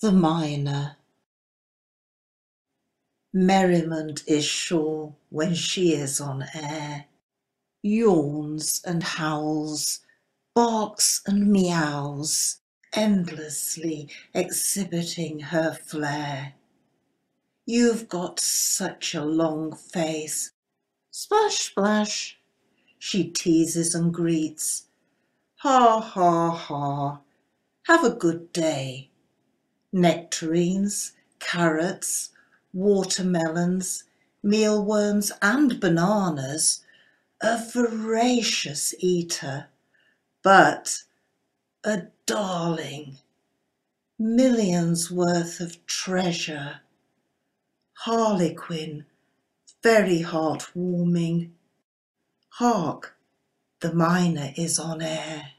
the miner. Merriment is sure when she is on air, yawns and howls, barks and meows, endlessly exhibiting her flair. You've got such a long face. Splash, splash, she teases and greets. Ha, ha, ha, have a good day nectarines, carrots, watermelons, mealworms and bananas, a voracious eater, but a darling, millions worth of treasure. Harlequin, very heartwarming. Hark, the miner is on air.